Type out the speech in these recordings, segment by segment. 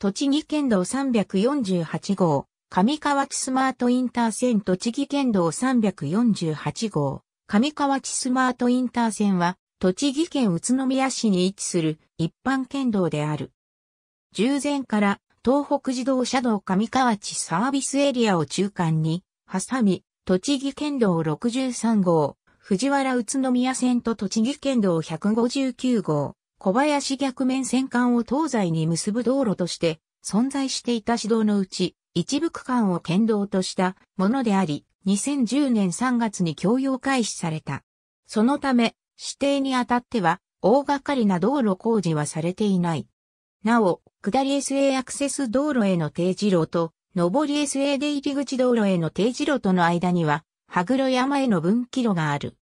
栃木県道348号、上川内スマートインター線栃木県道348号、上川内スマートインター線は、栃木県宇都宮市に位置する一般県道である。従前から東北自動車道上川内サービスエリアを中間に、挟み、栃木県道63号、藤原宇都宮線と栃木県道159号、小林逆面戦間を東西に結ぶ道路として存在していた市道のうち一部区間を県道としたものであり、2010年3月に供用開始された。そのため、指定にあたっては大掛かりな道路工事はされていない。なお、下り SA アクセス道路への定時路と、上り SA 出入り口道路への定時路との間には、羽黒山への分岐路がある。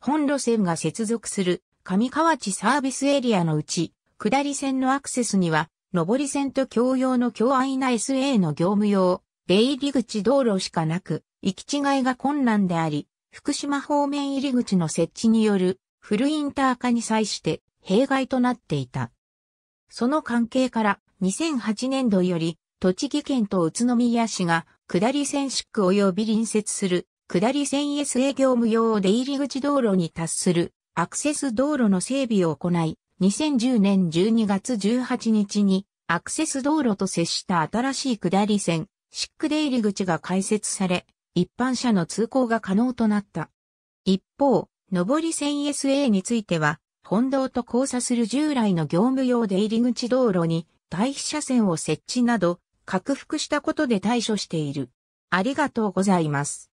本路線が接続する上河内サービスエリアのうち、下り線のアクセスには、上り線と共用の共愛な SA の業務用、出入り口道路しかなく、行き違いが困難であり、福島方面入り口の設置によるフルインター化に際して弊害となっていた。その関係から2008年度より栃木県と宇都宮市が下り線市区及び隣接する下り線 SA 業務用出入り口道路に達するアクセス道路の整備を行い、2010年12月18日にアクセス道路と接した新しい下り線、シック出入り口が開設され、一般車の通行が可能となった。一方、上り線 SA については、本道と交差する従来の業務用出入り口道路に対比車線を設置など、拡幅したことで対処している。ありがとうございます。